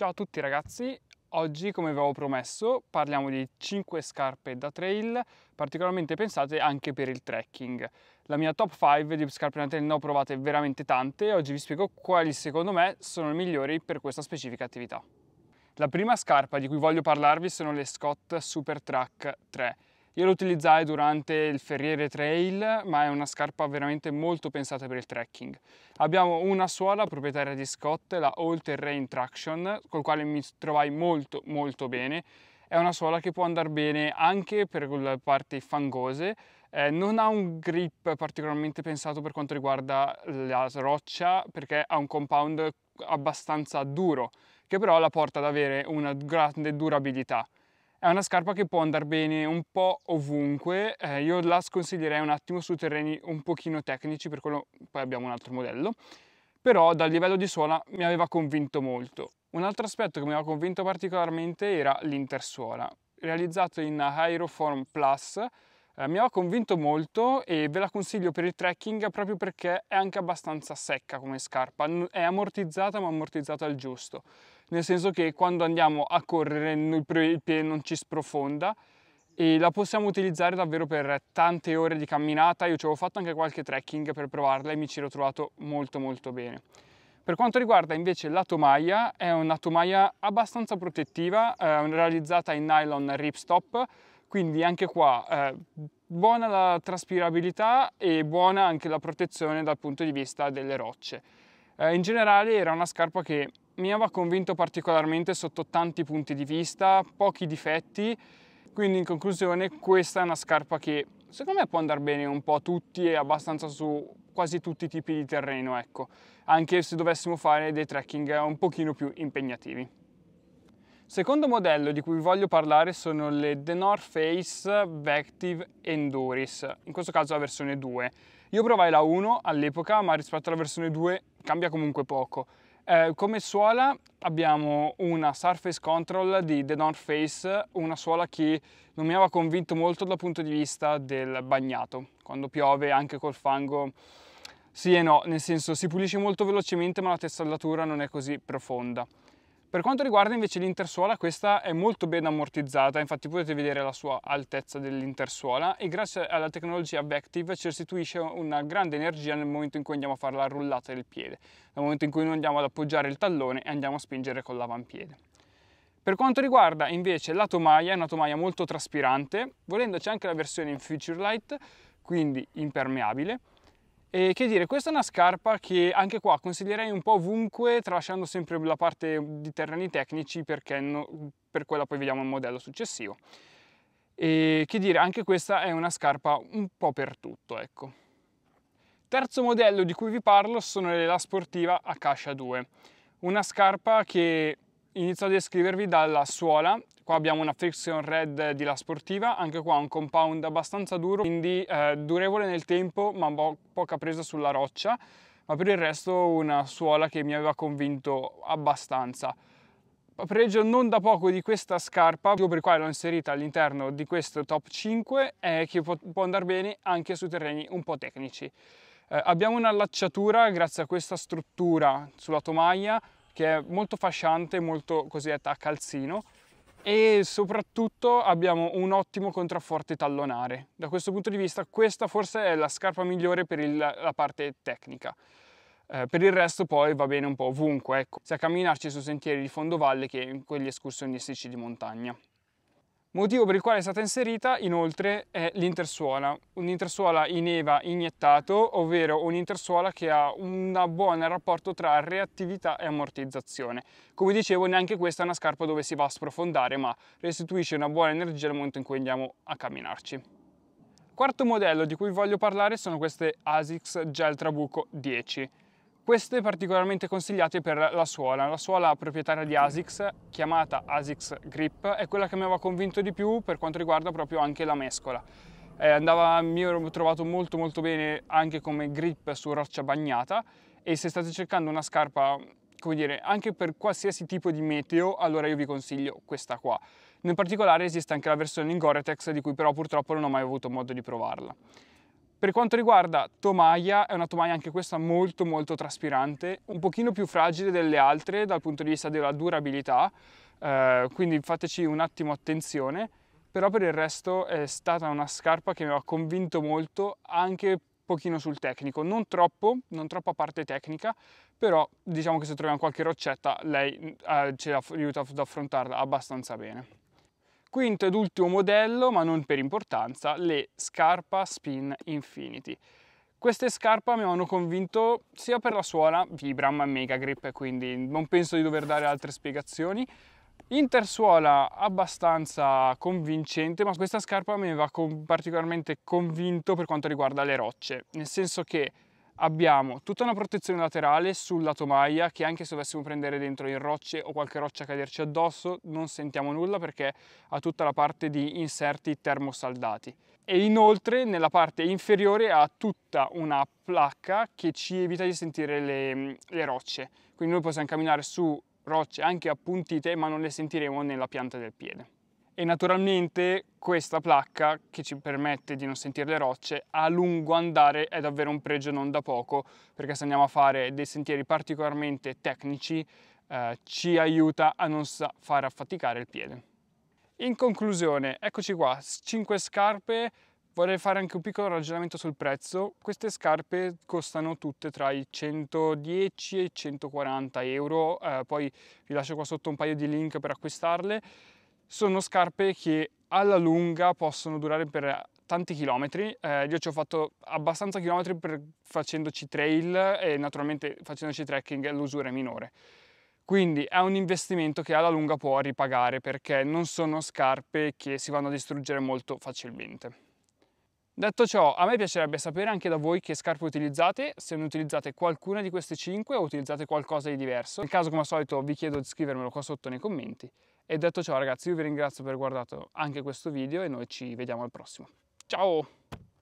Ciao a tutti ragazzi, oggi come vi avevo promesso parliamo di 5 scarpe da trail particolarmente pensate anche per il trekking. La mia top 5 di scarpe da trail ne ho provate veramente tante e oggi vi spiego quali secondo me sono le migliori per questa specifica attività. La prima scarpa di cui voglio parlarvi sono le Scott Super Track 3 io lo utilizzai durante il Ferriere Trail, ma è una scarpa veramente molto pensata per il trekking. Abbiamo una suola proprietaria di Scott, la All Terrain Traction, col quale mi trovai molto molto bene. È una suola che può andare bene anche per le parti fangose, eh, non ha un grip particolarmente pensato per quanto riguarda la roccia perché ha un compound abbastanza duro che però la porta ad avere una grande durabilità. È una scarpa che può andare bene un po' ovunque, eh, io la sconsiglierei un attimo su terreni un pochino tecnici, per quello poi abbiamo un altro modello, però dal livello di suola mi aveva convinto molto. Un altro aspetto che mi aveva convinto particolarmente era l'intersuola, realizzato in Aeroform Plus, eh, mi aveva convinto molto e ve la consiglio per il trekking proprio perché è anche abbastanza secca come scarpa, è ammortizzata ma ammortizzata al giusto nel senso che quando andiamo a correre il piede non ci sprofonda e la possiamo utilizzare davvero per tante ore di camminata. Io ci avevo fatto anche qualche trekking per provarla e mi ci ero trovato molto molto bene. Per quanto riguarda invece la tomaia, è una tomaia abbastanza protettiva, eh, realizzata in nylon ripstop, quindi anche qua eh, buona la traspirabilità e buona anche la protezione dal punto di vista delle rocce. Eh, in generale era una scarpa che mi aveva convinto particolarmente sotto tanti punti di vista, pochi difetti, quindi in conclusione questa è una scarpa che secondo me può andare bene un po' a tutti e abbastanza su quasi tutti i tipi di terreno, ecco, anche se dovessimo fare dei trekking un pochino più impegnativi. Secondo modello di cui vi voglio parlare sono le The North Face Vective Enduris, in questo caso la versione 2. Io provai la 1 all'epoca, ma rispetto alla versione 2 cambia comunque poco. Eh, come suola abbiamo una Surface Control di The North Face, una suola che non mi aveva convinto molto dal punto di vista del bagnato. Quando piove anche col fango sì e no, nel senso si pulisce molto velocemente ma la testatura non è così profonda. Per quanto riguarda invece l'intersuola, questa è molto ben ammortizzata, infatti potete vedere la sua altezza dell'intersuola e grazie alla tecnologia Vective ci restituisce una grande energia nel momento in cui andiamo a fare la rullata del piede, nel momento in cui noi andiamo ad appoggiare il tallone e andiamo a spingere con l'avampiede. Per quanto riguarda invece la tomaia, è una tomaia molto traspirante, volendoci anche la versione in Future Light, quindi impermeabile, e che dire, questa è una scarpa che anche qua consiglierei un po' ovunque, tralasciando sempre la parte di terreni tecnici perché no, per quella poi vediamo il modello successivo. E che dire, anche questa è una scarpa un po' per tutto, ecco. Terzo modello di cui vi parlo sono le la sportiva Akasha 2, una scarpa che inizio a descrivervi dalla suola Qua abbiamo una Friction Red di La Sportiva, anche qua un compound abbastanza duro, quindi eh, durevole nel tempo ma po poca presa sulla roccia, ma per il resto una suola che mi aveva convinto abbastanza pregio non da poco di questa scarpa, per il quale l'ho inserita all'interno di questo top 5, è che può, andare bene anche su terreni un po' tecnici. Eh, abbiamo un'allacciatura grazie a questa struttura sulla tomaia che è molto fasciante, molto cosiddetta a calzino, e soprattutto abbiamo un ottimo contrafforte tallonare. Da questo punto di vista questa forse è la scarpa migliore per il, la parte tecnica. Eh, per il resto poi va bene un po' ovunque, ecco, sia camminarci su sentieri di fondovalle che in quegli escursionistici di montagna. Motivo per il quale è stata inserita inoltre è l'intersuola, un'intersuola in EVA iniettato, ovvero un'intersuola che ha un buon rapporto tra reattività e ammortizzazione. Come dicevo neanche questa è una scarpa dove si va a sprofondare ma restituisce una buona energia al momento in cui andiamo a camminarci. Quarto modello di cui voglio parlare sono queste ASICS Gel Trabuco 10. Queste particolarmente consigliate per la suola. La suola proprietaria di ASICS, chiamata ASICS Grip, è quella che mi aveva convinto di più per quanto riguarda proprio anche la mescola. Eh, andava, mi ero trovato molto molto bene anche come grip su roccia bagnata e se state cercando una scarpa come dire, anche per qualsiasi tipo di meteo, allora io vi consiglio questa qua. Nel particolare esiste anche la versione in Gore-Tex di cui però purtroppo non ho mai avuto modo di provarla. Per quanto riguarda tomaia, è una tomaia anche questa molto molto traspirante, un pochino più fragile delle altre dal punto di vista della durabilità, eh, quindi fateci un attimo attenzione, però per il resto è stata una scarpa che mi ha convinto molto anche pochino sul tecnico, non troppo, non troppa parte tecnica, però diciamo che se troviamo qualche roccetta lei eh, ce aiuta ad affrontarla abbastanza bene. Quinto ed ultimo modello, ma non per importanza, le Scarpa Spin Infinity. Queste scarpe mi hanno convinto sia per la suola, Vibram Mega Grip, quindi non penso di dover dare altre spiegazioni, Intersuola abbastanza convincente, ma questa scarpa mi aveva particolarmente convinto per quanto riguarda le rocce, nel senso che abbiamo tutta una protezione laterale sul lato maglia che anche se dovessimo prendere dentro in rocce o qualche roccia caderci addosso non sentiamo nulla perché ha tutta la parte di inserti termosaldati e inoltre nella parte inferiore ha tutta una placca che ci evita di sentire le, le rocce quindi noi possiamo camminare su rocce anche appuntite ma non le sentiremo nella pianta del piede e naturalmente questa placca che ci permette di non sentire le rocce a lungo andare è davvero un pregio non da poco perché se andiamo a fare dei sentieri particolarmente tecnici eh, ci aiuta a non far affaticare il piede. In conclusione, eccoci qua, 5 scarpe, vorrei fare anche un piccolo ragionamento sul prezzo. Queste scarpe costano tutte tra i 110 e i 140 euro, eh, poi vi lascio qua sotto un paio di link per acquistarle sono scarpe che alla lunga possono durare per tanti chilometri, eh, io ci ho fatto abbastanza chilometri per, facendoci trail e naturalmente facendoci trekking l'usura è minore. Quindi è un investimento che alla lunga può ripagare perché non sono scarpe che si vanno a distruggere molto facilmente. Detto ciò, a me piacerebbe sapere anche da voi che scarpe utilizzate, se ne utilizzate qualcuna di queste 5 o utilizzate qualcosa di diverso. Nel caso, come al solito, vi chiedo di scrivermelo qua sotto nei commenti. E detto ciò ragazzi, io vi ringrazio per aver guardato anche questo video e noi ci vediamo al prossimo. Ciao!